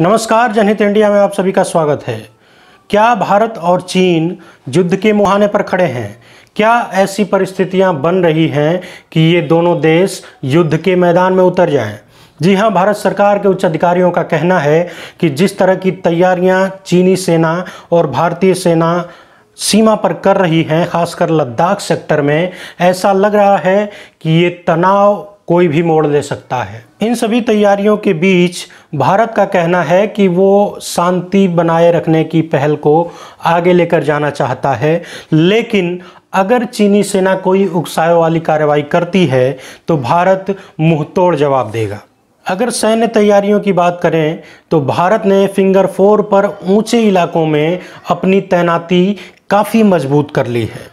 नमस्कार जनहित इंडिया में आप सभी का स्वागत है क्या भारत और चीन युद्ध के मुहाने पर खड़े हैं क्या ऐसी परिस्थितियां बन रही हैं कि ये दोनों देश युद्ध के मैदान में उतर जाएं? जी हां भारत सरकार के उच्च अधिकारियों का कहना है कि जिस तरह की तैयारियां चीनी सेना और भारतीय सेना सीमा पर कर रही हैं खासकर लद्दाख सेक्टर में ऐसा लग रहा है कि ये तनाव कोई भी मोड़ ले सकता है इन सभी तैयारियों के बीच भारत का कहना है कि वो शांति बनाए रखने की पहल को आगे लेकर जाना चाहता है लेकिन अगर चीनी सेना कोई उकसाए वाली कार्रवाई करती है तो भारत तोड़ जवाब देगा अगर सैन्य तैयारियों की बात करें तो भारत ने फिंगर फोर पर ऊंचे इलाकों में अपनी तैनाती काफ़ी मजबूत कर ली है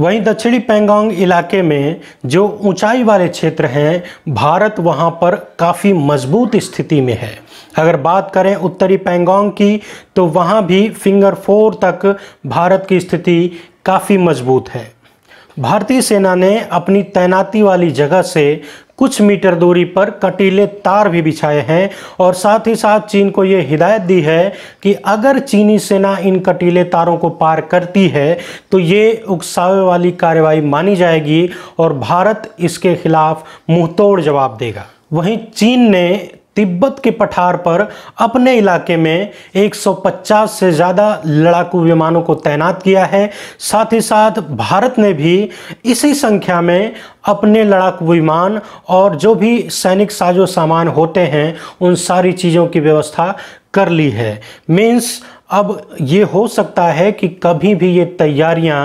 वहीं दक्षिणी पेंगोंग इलाके में जो ऊंचाई वाले क्षेत्र हैं भारत वहां पर काफ़ी मजबूत स्थिति में है अगर बात करें उत्तरी पेंगोंग की तो वहां भी फिंगर फोर तक भारत की स्थिति काफ़ी मजबूत है भारतीय सेना ने अपनी तैनाती वाली जगह से कुछ मीटर दूरी पर कटीले तार भी बिछाए हैं और साथ ही साथ चीन को ये हिदायत दी है कि अगर चीनी सेना इन कटीले तारों को पार करती है तो ये उकसावे वाली कार्रवाई मानी जाएगी और भारत इसके खिलाफ मुंहतोड़ जवाब देगा वहीं चीन ने तिब्बत के पठार पर अपने इलाके में 150 से ज़्यादा लड़ाकू विमानों को तैनात किया है साथ ही साथ भारत ने भी इसी संख्या में अपने लड़ाकू विमान और जो भी सैनिक साजो सामान होते हैं उन सारी चीज़ों की व्यवस्था कर ली है मीन्स अब ये हो सकता है कि कभी भी ये तैयारियां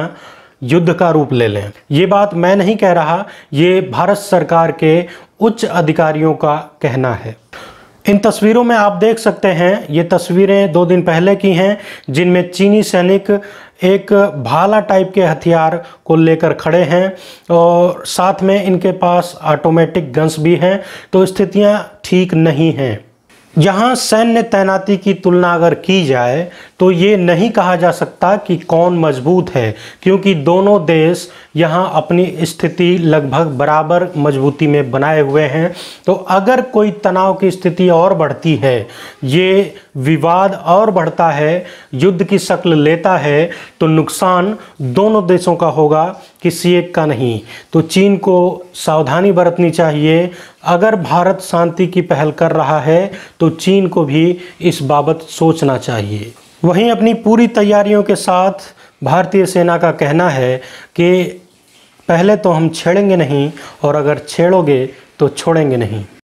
युद्ध का रूप ले लें ये बात मैं नहीं कह रहा ये भारत सरकार के उच्च अधिकारियों का कहना है इन तस्वीरों में आप देख सकते हैं ये तस्वीरें दो दिन पहले की हैं जिनमें चीनी सैनिक एक भाला टाइप के हथियार को लेकर खड़े हैं और साथ में इनके पास ऑटोमेटिक गन्स भी हैं तो स्थितियां ठीक नहीं हैं यहाँ सैन्य तैनाती की तुलना अगर की जाए तो ये नहीं कहा जा सकता कि कौन मजबूत है क्योंकि दोनों देश यहाँ अपनी स्थिति लगभग बराबर मजबूती में बनाए हुए हैं तो अगर कोई तनाव की स्थिति और बढ़ती है ये विवाद और बढ़ता है युद्ध की शक्ल लेता है तो नुकसान दोनों देशों का होगा किसी एक का नहीं तो चीन को सावधानी बरतनी चाहिए अगर भारत शांति की पहल कर रहा है तो चीन को भी इस बाबत सोचना चाहिए वहीं अपनी पूरी तैयारियों के साथ भारतीय सेना का कहना है कि पहले तो हम छेड़ेंगे नहीं और अगर छेड़ोगे तो छोड़ेंगे नहीं